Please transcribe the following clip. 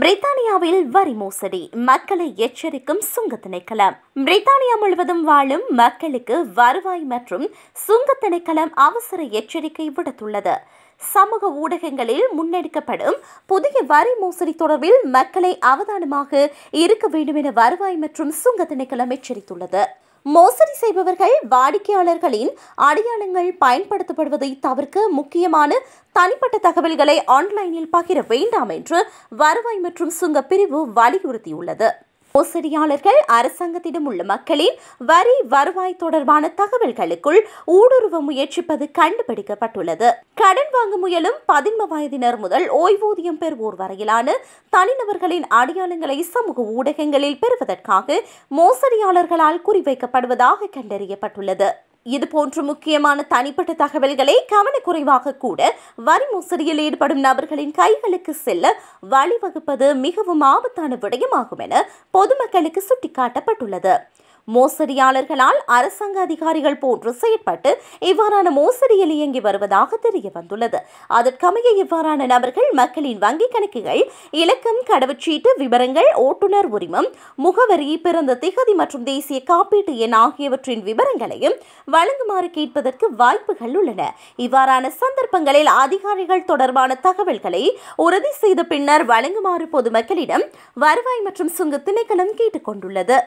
பிரித்தானியாவில் வரி மோசடி மக்களை எச்சரிக்கும் சுங்க திணைக்களம் பிரித்தானியா முழுவதும் வாழும் மக்களுக்கு வருவாய் மற்றும் சுங்க திணைக்களம் அவசர எச்சரிக்கை விடுத்துள்ளது சமூக ஊடகங்களில் முன்னெடுக்கப்படும் புதிய வரி மோசடி தொடர்பில் மக்களை அவதானமாக இருக்க வேண்டும் என வருவாய் மற்றும் சுங்க திணைக்களம் எச்சரித்துள்ளது மோசடி செய்பவர்கள் வாடிக்கையாளர்களின் அடையாளங்கள் பயன்படுத்தப்படுவதை தவிர்க்க முக்கியமான தனிப்பட்ட தகவல்களை ஆன்லைனில் பகிர வேண்டாம் என்று வருவாய் மற்றும் சுங்க பிரிவு வலியுறுத்தியுள்ளது மோசடியாளர்கள் அரசாங்கத்திடம் உள்ள மக்களின் வரி வருவாய் தொடர்பான தகவல்களுக்குள் ஊடுருவ முயற்சிப்பது கண்டுபிடிக்கப்பட்டுள்ளது கடன் வாங்க முயலும் பதின்ம வயதினர் முதல் ஓய்வூதியம் பெறுவோர் வரையிலான தனிநபர்களின் அடையாளங்களை சமூக ஊடகங்களில் பெறுவதற்காக மோசடியாளர்களால் குறிவைக்கப்படுவதாக கண்டறியப்பட்டுள்ளது இது போன்று முக்கியமான தனிப்பட்ட தகவல்களை கவனக்குறைவாக கூட வரி மோசடியில் ஈடுபடும் நபர்களின் கைகளுக்கு செல்ல வழிவகுப்பது மிகவும் ஆபத்தான விடயமாகும் என பொதுமக்களுக்கு சுட்டிக்காட்டப்பட்டுள்ளது மோசடியாளர்களால் அரசாங்க அதிகாரிகள் போன்று செயற்பட்டு இவ்வாறான மோசடியில் இயங்கி வருவதாக தெரிய வந்துள்ளது அதற்கமைய இவ்வாறான நபர்கள் மக்களின் வங்கிக் கணக்குகள் இலக்கம் கடவுச்சீட்டு விவரங்கள் ஓட்டுநர் உரிமம் முகவரி பிறந்த திகதி மற்றும் தேசிய காப்பீட்டு எண் ஆகியவற்றின் விவரங்களையும் வழங்குமாறு கேட்பதற்கு வாய்ப்புகள் உள்ளன இவ்வாறான சந்தர்ப்பங்களில் அதிகாரிகள் தொடர்பான தகவல்களை உறுதி செய்த பின்னர் வழங்குமாறு பொதுமக்களிடம் வருவாய் மற்றும் சுங்க திணைக்களம் கேட்டுக்கொண்டுள்ளது